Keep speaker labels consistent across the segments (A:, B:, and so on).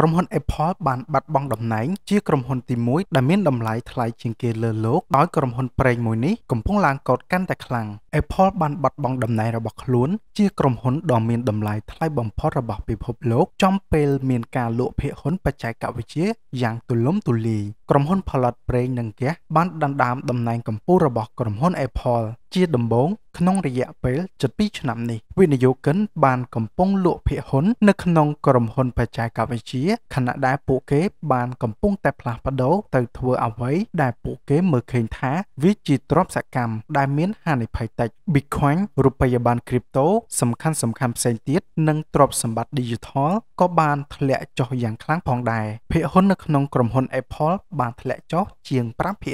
A: ក្រុមហ៊ុន Apple បានបាត់បង់តំណែងជាក្រុមហ៊ុនទី1ដែលមានតម្លៃថ្លៃជាងគេលើលោកដោយក្រុមហ៊ុនប្រេងមួយនេះកំពុងឡើងកោតកាន់តែខ្លាំង Apple បានបាត់បង់តំណែងរបស់ខ្លួនជាក្រុមហ៊ុនដ៏មានតម្លៃថ្លៃបំផុតរបស់ពិភពលោក ចំពេលមានការលក់ភាគហ៊ុនបច្ចេកវិទ្យាយ៉ាងទូលំទូលាយក្រុមហ៊ុនផលិតប្រេងនិងហ្គាសបានដណ្ដើមតំណែងកំពូលរបស់ក្រុមហ៊ុន Apple ជាដំបូងក្នុងរយៈពេលជិត2ឆ្នាំនេះវិនិយោគិនបានកំពុងលក់ភាគហ៊ុននៅក្នុងក្រុមហ៊ុនបច្ចេកវិទ្យាខណៈដែលពួកគេបានកំពុងតែផ្លាស់ប្ដូរទៅធ្វើអ្វីដែលពួកគេមើលឃើញថាវាជាទ្រព្យសកម្មដែលមានហានិភ័យតិច Bitcoin រូបិយប័ណ្ណគ្រីបតូសំខាន់សំខាន់ផ្សេងទៀតនិងទ្រព្យសម្បត្តិ Digital ក៏បានធ្លាក់ចុះយ៉ាងខ្លាំងផងដែរភាគហ៊ុននៅក្នុងក្រុមហ៊ុន Apple បានធ្លាក់ចុះជាង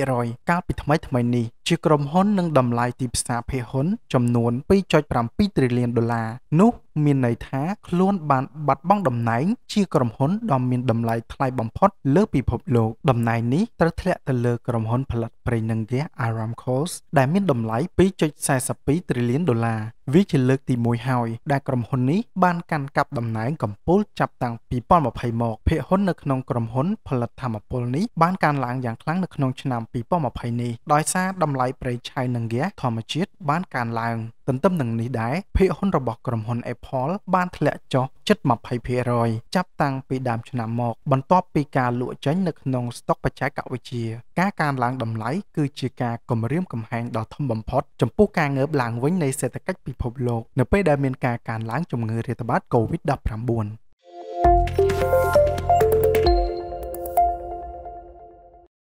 A: 5%កាលពីថ្មីៗនេះ។ជាក្រុមហ៊ុននឹងតម្លៃទីផ្សារភាគហ៊ុនចំនួន2.7ត្រីលានដុល្លារនោះ មានន័យថាខ្លួនបានបាត់បង់តំណែងជាក្រុមហ៊ុនដ៏មានតម្លៃថ្លៃបំផុតលើពិភពលោកតំណែងនេះត្រូវធ្លាក់ទៅលើក្រុមហ៊ុនផលិតប្រេងនិងហ្គាស Aramco ដែលមានតម្លៃ2.42ត្រីលានដុល្លារវាជាលើកទី1ហើយ ដែលក្រុមហ៊ុននេះបានកាន់កាប់តំណែងកំពូលចាប់តាំងពី2020មកភាគហ៊ុននៅក្នុងក្រុមហ៊ុនផលិតធម្មពលនេះបានកើនឡើងយ៉ាងខ្លាំងនៅក្នុងឆ្នាំ2020នេះដោយសារតំតម្លៃប្រេងឆៅនិងហ្គាសធម្មជាតិបានកើនឡើង ទន្ទឹមនឹងនេះដែរភាគហ៊ុនរបស់ក្រុមហ៊ុន Apple បានធ្លាក់ចុះជិត20%ចាប់តាំងពីដើមឆ្នាំមក បន្ទាប់ពីការលក់ចេញនៅក្នុងស្តុកបច្ចេកវិទ្យាការកើនឡើងតម្លៃគឺជាការគំរាមកំហែងដ៏ធំបំផុតចំពោះការងើបឡើងវិញនៃសេដ្ឋកិច្ចពិភពលោក នៅពេលដែលមានការកើនឡើងជំងឺរាតត្បាត COVID-19 thank you